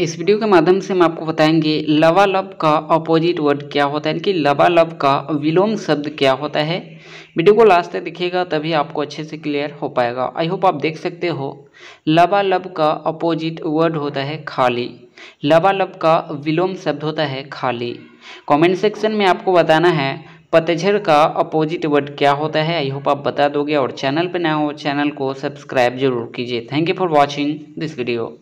इस वीडियो के माध्यम से हम आपको बताएंगे लब का अपोजिट वर्ड क्या होता है यानी कि लवालब का विलोम शब्द क्या होता है वीडियो को लास्ट तक देखिएगा तभी आपको अच्छे से क्लियर हो पाएगा आई होप आप देख सकते हो लब का अपोजिट वर्ड होता है खाली लब का विलोम शब्द होता है खाली कमेंट सेक्शन में आपको बताना है पतझर का अपोजिट वर्ड क्या होता है आई होप आप बता दोगे और चैनल पर नया हो चैनल को सब्सक्राइब जरूर कीजिए thank you for watching this video